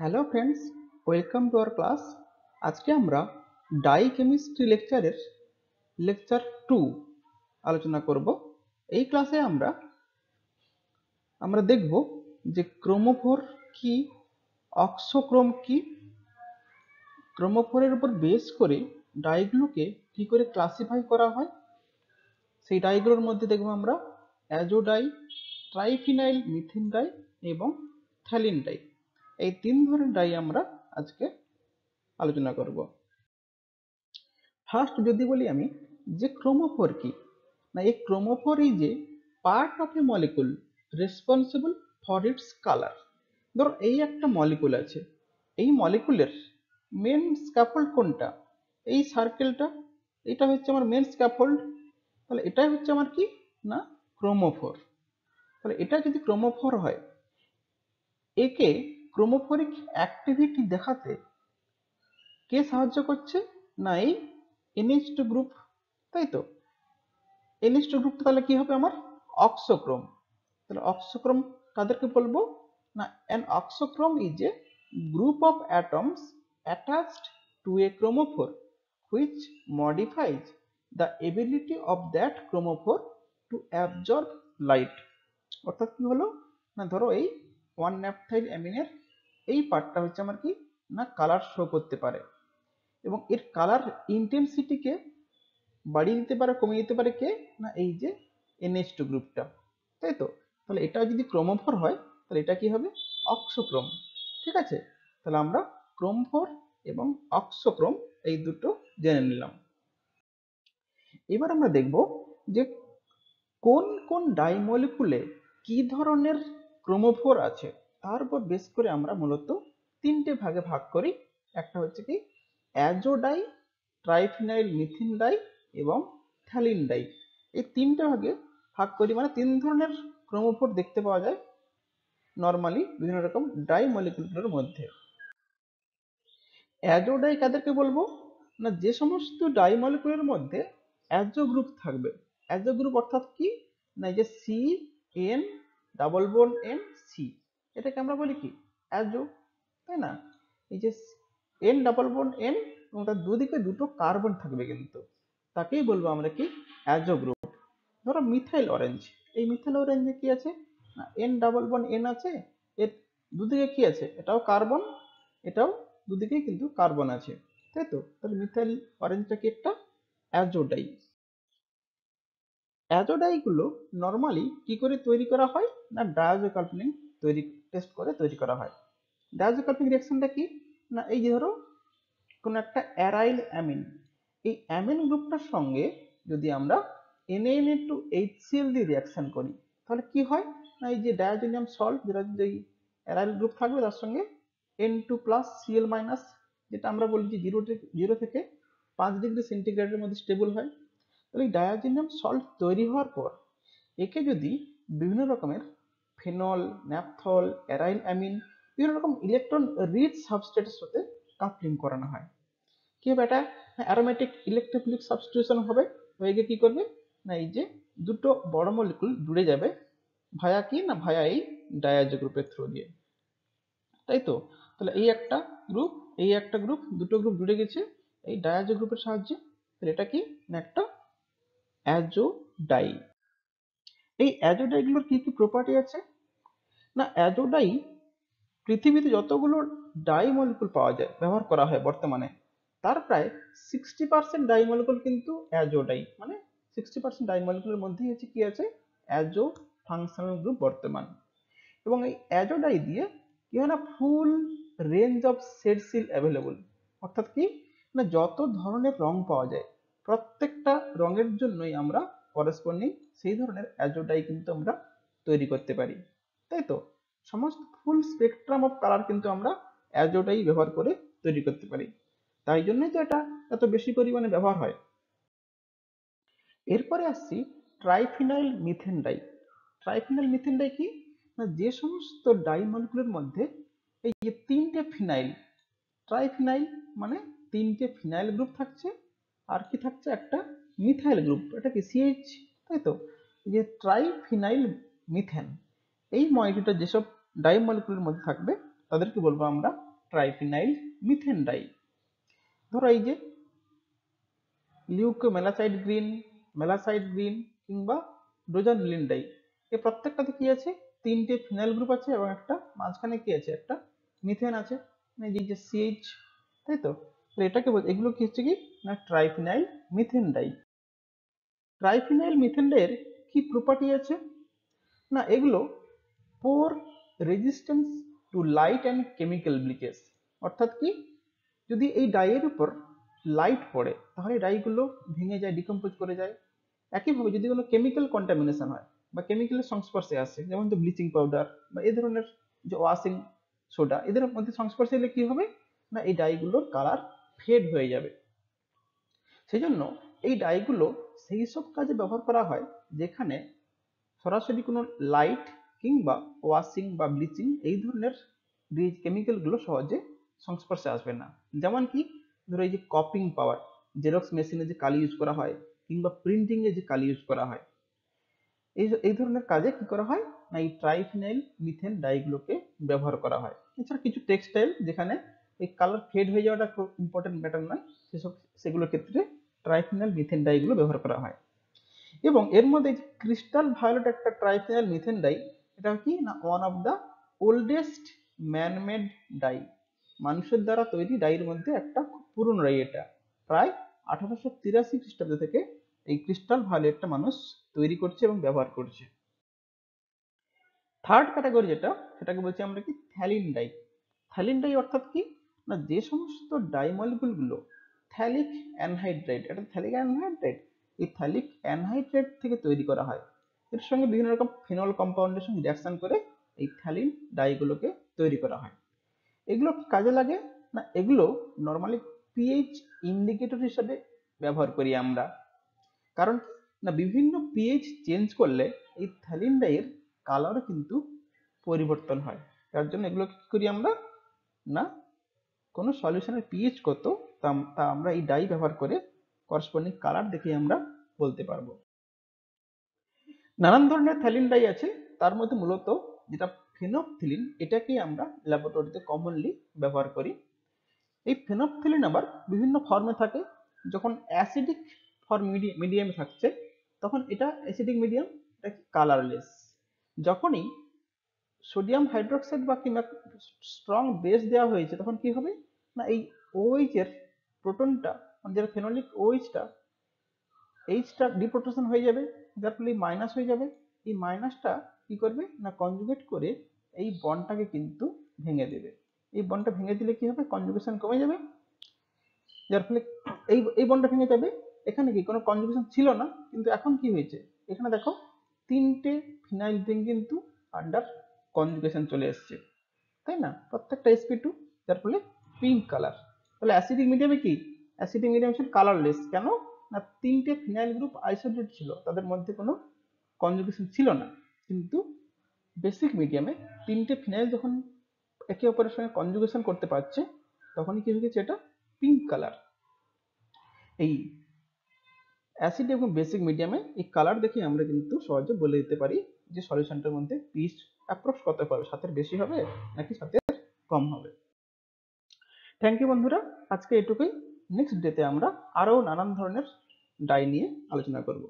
hello friends welcome to our class আজকে আমরা dye chemistry লেকচারের লেকচার টু আলোচনা করব এই ক্লাসে আমরা আমরা দেখব যে ক্রোমোফোর কি অক্সোক্রোম কি ক্রোমোফোরের উপর বেস করে ডাইগুলোকে কি করে ক্লাসিফাই করা হয় সেই ডাইগুলোর মধ্যে দেখব আমরা অ্যাজোডাই ট্রাইফিনাইল মিথিন ডাই এবং থ্যালিন ডাই এই তিন ধরনের ডাই আমরা আজকে আলোচনা করব ফার্স্ট যদি বলি আমি যে ক্রোমোফোর কি না এই chromophore is a part of a molecule responsible for its colour ধরো এই একটা মলিকুল আছে এই মলিকুলের মেন স্ক্যাফোল্ড কোনটা এই সার্কেলটা এটা হচ্ছে আমার মেন স্ক্যাফোল্ড তাহলে এটাই হচ্ছে আমার কি না ক্রোমোফোর তাহলে এটা যদি ক্রোমোফোর হয় একে ক্রোমোফোরিক অ্যাক্টিভিটি দেখাতে কে সাহায্য করছে না এই এনএইচ টু গ্রুপ তাই তো এনএইচ টু গ্রুপ তাহলে কি হবে আমার অক্সোক্রোম তাহলে অক্সোক্রোম কাদেরকে বলবো না an auxochrome is a group of atoms attached to a chromophore which modifies the ability of that chromophore to absorb light অর্থাৎ কি হলো না ধরো এই ওয়ান ন্যাপথাইল অ্যামিনের এই পার্টটা হচ্ছে আমার কি না কালার শো করতে পারে এবং এর কালার ইন্টেন্সিটিকে বাড়িয়ে দিতে পারে কমিয়ে দিতে পারে কে না এই যে এনএস টু গ্রুপটা তাই তো তাহলে এটা যদি ক্রমফর হয় তাহলে এটা কি হবে অক্ষক্রম ঠিক আছে তাহলে আমরা ক্রমফর এবং অক্সক্রম এই দুটো জেনে নিলাম এবার আমরা দেখব যে কোন কোন ডাইমলিকুলে কি ধরনের ক্রোমোফোর আছে তার উপর বেস করে আমরা মূলত তিনটে ভাগে ভাগ করি একটা হচ্ছে কি অ্যাজোডাই ট্রাইফিনাইল মিথিন ডাই এবং থ্যালিন ডাই এই তিনটে ভাগে ভাগ করি মানে তিন ধরনের ক্রোমোফোর দেখতে পাওয়া যায় নর্মালি বিভিন্ন রকম ডাই মলিকুলগুলোর মধ্যে অ্যাজোডাই কাদেরকে বলবো না যে সমস্ত ডাই মলিকুলের মধ্যে অ্যাজো গ্রুপ থাকবে অ্যাজো গ্রুপ অর্থাৎ কি না এই যে C N double bond N C এটাকে আমরা বলি কি অ্যাজো তাই না এই যে এন ডাবল বন এন এবং তার দুদিকে দুটো কার্বন থাকবে কিন্তু তাকেই বলবো আমরা কি অ্যাজো গ্রুপ ধরো মিথাইল অরেঞ্জ এই মিথাইল অরেঞ্জে কি আছে না এন ডাবল বন এন আছে এর দুদিকে কি আছে এটাও কার্বন এটাও দুদিকেই কিন্তু কার্বন আছে তাই তো তাহলে মিথাইল অরেঞ্জটা কি একটা অ্যাজোডাই অ্যাজোডাইগুলো নর্মালি কি করে তৈরি করা হয় না ডায়াজোকার্বনিক তৈরি টেস্ট করে তৈরি করা হয় ডায়াজোকার্বিক রিয়াকশনটা কি না এই যে ধরো কোনো একটা অ্যারাইল অ্যামিন এই অ্যামিন গ্রুপটার সঙ্গে যদি আমরা এনএনএ টু এইচ এইচসিএল দিয়ে রিয়াকশন করি তাহলে কি হয় না এই যে ডায়াজোনিয়াম সল্ট যেটা যে অ্যারাইল গ্রুপ থাকবে তার সঙ্গে N two plus Cl minus যেটা আমরা বলি যে জিরো জিরো থেকে পাঁচ ডিগ্রি সেন্টিগ্রেডের মধ্যে স্টেবল হয় তাহলে ডায়াজিনিয়াম সল্ট তৈরি হওয়ার পর একে যদি বিভিন্ন রকমের ফেনল ন্যাপথল অ্যারাইল অ্যামিন বিভিন্ন রকম ইলেকট্রন রিচ সাবস্টেটের সাথে কাপলিং করানো হয় কি হবে এটা অ্যারোমেটিক ইলেকট্রোফিলিক সাবস্টিটিউশন হবে হয়ে গিয়ে কী করবে না এই যে দুটো বড় মলিকুল জুড়ে যাবে ভায়া কি না ভায়া এই ডায়াজো গ্রুপের থ্রু দিয়ে তাই তো তাহলে এই একটা গ্রুপ এই একটা গ্রুপ দুটো গ্রুপ জুড়ে গেছে এই ডায়াজো গ্রুপের সাহায্যে তাহলে এটা কি না একটা অ্যাজো ডাই এই অ্যাজোডাইগুলোর কি কি প্রপার্টি আছে না অ্যাজোডাই পৃথিবীতে যতগুলো মলিকুল পাওয়া যায় ব্যবহার করা হয় বর্তমানে তার প্রায় সিক্সটি পার্সেন্ট মলিকুল কিন্তু অ্যাজোডাই মানে সিক্সটি পার্সেন্ট মলিকুলের মধ্যেই হচ্ছে কি আছে অ্যাজো ফাংশনাল গ্রুপ বর্তমান এবং এই অ্যাজোডাই দিয়ে কি হয় না full range of shades available অর্থাৎ কি না যত ধরনের রং পাওয়া যায় প্রত্যেকটা রঙের জন্যই আমরা করেসপন্ডিং সেই ধরনের অ্যাজোটাই কিন্তু আমরা তৈরি করতে পারি তাই তো সমস্ত ফুল স্পেকট্রাম অফ কালার কিন্তু আমরা অ্যাজোটাই ব্যবহার করে তৈরি করতে পারি তাই জন্যই তো এটা এত বেশি পরিমাণে ব্যবহার হয় এরপরে আসছি triphenyl methane dye triphenyl methane dye কি না যে সমস্ত ডাই মলিকুলের মধ্যে এই যে তিনটে ফিনাইল ট্রাইফিনাইল মানে তিনটে ফিনাইল গ্রুপ থাকছে আর কি থাকছে একটা মিথাইল গ্রুপ এটা কি সিএইচ তাই তো যে ট্রাইফিনাইল মিথেন এই ময়েটিটা যেসব ডাই মলিকুলের মধ্যে থাকবে তাদেরকে বলবো আমরা ট্রাইফিনাইল মিথেন ডাই ধরো এই যে লিউকো মেলাসাইড গ্রিন মেলাসাইড গ্রিন কিংবা ডোজানলিন ডাই এ প্রত্যেকটাতে কি আছে তিনটে ফিনাইল গ্রুপ আছে এবং একটা মাঝখানে কি আছে একটা মিথেন আছে মানে যে সিএইচ তাই তো এটাকে এগুলো কি হচ্ছে কি না ট্রাইফিনাইল মিথেন ডাই ট্রাইফিনাইল মিথেনের কি প্রপার্টি আছে না এগুলো poor resistance to light and chemical ব্লিকেজ অর্থাৎ কি যদি এই ডাইয়ের উপর লাইট পড়ে তাহলে ডাইগুলো ভেঙে যায় ডিকম্পোজ করে যায় একইভাবে যদি কোনো কেমিক্যাল কন্টামিনেশন হয় বা কেমিক্যালের সংস্পর্শে আসে যেমন তো ব্লিচিং পাউডার বা এই ধরনের যে ওয়াশিং সোডা এদের মধ্যে সংস্পর্শে এলে কি হবে না এই ডাইগুলোর কালার ফেড হয়ে যাবে সেই জন্য এই ডাইগুলো সেই সব কাজে ব্যবহার করা হয় যেখানে সরাসরি কোনো লাইট কিংবা ওয়াশিং বা ব্লিচিং এই ধরনের রিচ কেমিক্যালগুলো সহজে সংস্পর্শে আসবে না যেমন কি ধরো এই যে কপিং পাওয়ার জেরক্স মেশিনে যে কালি ইউজ করা হয় কিংবা প্রিন্টিংয়ে যে কালি ইউজ করা হয় এই এই ধরনের কাজে কি করা হয় না এই ট্রাইফিনাইল মিথেন ডাইগুলোকে ব্যবহার করা হয় এছাড়া কিছু টেক্সটাইল যেখানে এই কালার ফেড হয়ে যাওয়াটা খুব ইম্পর্টেন্ট ম্যাটার নয় সেসব সেগুলোর ক্ষেত্রে ট্রাইফিনাল মিথেন ডাইগুলো ব্যবহার করা হয় এবং এর মধ্যে ক্রিস্টাল ভায়োলেট একটা ট্রাইফিনাল মিথেন ডাই এটা কি না one of the oldest manmade dye মানুষের দ্বারা তৈরি ডাইয়ের মধ্যে একটা পুরনো ডাই এটা প্রায় আঠারোশো তিরাশি খ্রিস্টাব্দ থেকে এই ক্রিস্টাল ভায়োলেটটা মানুষ তৈরি করছে এবং ব্যবহার করছে থার্ড ক্যাটাগরি যেটা সেটাকে বলছি আমরা কি থ্যালিন ডাই থ্যালিন ডাই অর্থাৎ কি না যে সমস্ত ডাই মলিকুলগুলো থ্যালিক অ্যানহাইড্রেট এটা থ্যালিক অ্যানহাইড্রেট এই থ্যালিক অ্যানহাইড্রেট থেকে তৈরি করা হয় এর সঙ্গে বিভিন্ন রকম ফিনল কম্পাউন্ডের সঙ্গে রিয়াকশন করে এই থ্যালিন ডাইগুলোকে তৈরি করা হয় এগুলো কাজে লাগে না এগুলো নর্মালি পিএইচ ইন্ডিকেটর হিসাবে ব্যবহার করি আমরা কারণ না বিভিন্ন পিএইচ চেঞ্জ করলে এই থ্যালিন ডাইয়ের কালার কিন্তু পরিবর্তন হয় তার জন্য এগুলো কি করি আমরা না কোনো সলিউশনের পিএইচ কত তা আমরা এই ডাই ব্যবহার করে করসপন্ডিং কালার দেখে আমরা বলতে পারবো নানান ধরনের থ্যালিন ডাই আছে তার মধ্যে মূলত যেটা ফেনপথিলিন এটাকেই আমরা ল্যাবরেটরিতে কমনলি ব্যবহার করি এই ফেনপথিলিন আবার বিভিন্ন ফর্মে থাকে যখন অ্যাসিডিক ফর্ম মিডিয়ামে থাকছে তখন এটা অ্যাসিডিক মিডিয়াম এটা কালারলেস যখনই সোডিয়াম হাইড্রোক্সাইড বা কিংবা স্ট্রং বেস দেওয়া হয়েছে তখন কি হবে না এই ওএইচ এর প্রোটনটা মানে যেটা ফেনোলিক ওইচটা এইচটা ডিপ্রোটেশন হয়ে যাবে যার ফলে মাইনাস হয়ে যাবে এই মাইনাসটা কি করবে না কনজুগেট করে এই বনটাকে কিন্তু ভেঙে দেবে এই বনটা ভেঙে দিলে কি হবে কনজুগেশন কমে যাবে যার ফলে এই এই বনটা ভেঙে যাবে এখানে কি কোনো কনজুগেশন ছিল না কিন্তু এখন কি হয়েছে এখানে দেখো তিনটে ফিনাইল রিং কিন্তু আন্ডার কনজুগেশন চলে এসছে তাই না প্রত্যেকটা এসপি টু যার ফলে পিঙ্ক কালার তাহলে অ্যাসিডিক মিডিয়ামে কি অ্যাসিডিক মিডিয়াম ছিল কালারলেস কেন না তিনটে ফিনাইল গ্রুপ আইসোলেট ছিল তাদের মধ্যে কোনো কনজুগেশন ছিল না কিন্তু বেসিক মিডিয়ামে তিনটে ফিনাইল যখন একে অপরের সঙ্গে কনজুগেশন করতে পারছে তখনই কি হয়ে গেছে এটা পিঙ্ক কালার এই অ্যাসিড এবং বেসিক মিডিয়ামে এই কালার দেখে আমরা কিন্তু সহজে বলে দিতে পারি যে সলিউশনটার মধ্যে পিস অ্যাপ্রক্স কত পাবে সাথে বেশি হবে নাকি সাথে কম হবে থ্যাংক ইউ বন্ধুরা আজকে এটুকুই নেক্সট ডেতে আমরা আরও নানান ধরনের ডাই নিয়ে আলোচনা করব